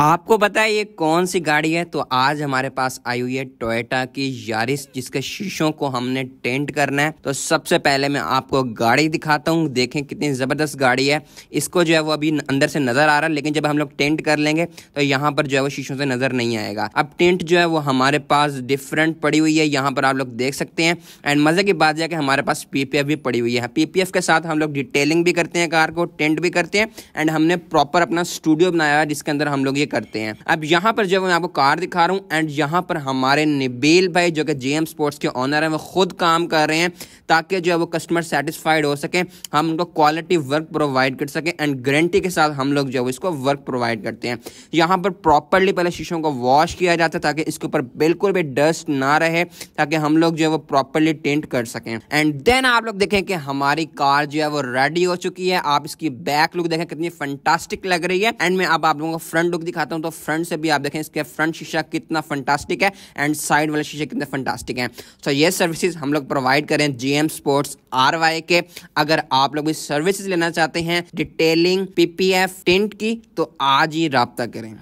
आपको पता है ये कौन सी गाड़ी है तो आज हमारे पास आई हुई है टोयोटा की यारिस जिसके शीशों को हमने टेंट करना है तो सबसे पहले मैं आपको गाड़ी दिखाता हूँ देखें कितनी ज़बरदस्त गाड़ी है इसको जो है वो अभी अंदर से नज़र आ रहा है लेकिन जब हम लोग टेंट कर लेंगे तो यहाँ पर जो है वो शीशों से नज़र नहीं आएगा अब टेंट जो है वो हमारे पास डिफरेंट पड़ी हुई है यहाँ पर आप लोग देख सकते हैं एंड मज़े की बात यह कि हमारे पास पी भी पड़ी हुई है पी के साथ हम लोग डिटेलिंग भी करते हैं कार को टेंट भी करते हैं एंड हमने प्रॉपर अपना स्टूडियो बनाया है जिसके अंदर हम लोग ये ये करते हैं अब यहाँ पर जो मैं आपको कार दिखा रहा हूँ एंड यहाँ पर हमारे निबेल भाई जो कि जे स्पोर्ट्स के ऑनर हैं वो खुद काम कर रहे हैं ताकि जो है वो कस्टमर सेटिस्फाइड हो सके हम उनको क्वालिटी वर्क प्रोवाइड कर सकें एंड गारंटी के साथ हम लोग जो है इसको वर्क प्रोवाइड करते हैं यहाँ पर प्रॉपरली पहले शीशों को वॉश किया जाता है ताकि इसके ऊपर बिल्कुल भी डस्ट ना रहे ताकि हम लोग जो है वो प्रॉपरली टेंट कर सकें एंड देन आप लोग देखें कि हमारी कार जो है वो रेडी हो चुकी है आप इसकी बैक लुक देखें कितनी फंटास्टिक लग रही है एंड में अब आप लोगों को फ्रंट लुक दिखाता हूं तो फ्रंट से भी आप देखें इसके फ्रंट शीशा कितना फंटास्टिक है एंड साइड वाले शीशे कितने फंटास्टिक हैं सो ये सर्विसेज हम लोग प्रोवाइड करें G M sports R Y के अगर आप लोग सर्विसेज लेना चाहते हैं डिटेलिंग पीपीएफ टेंट की तो आज ही रबता करें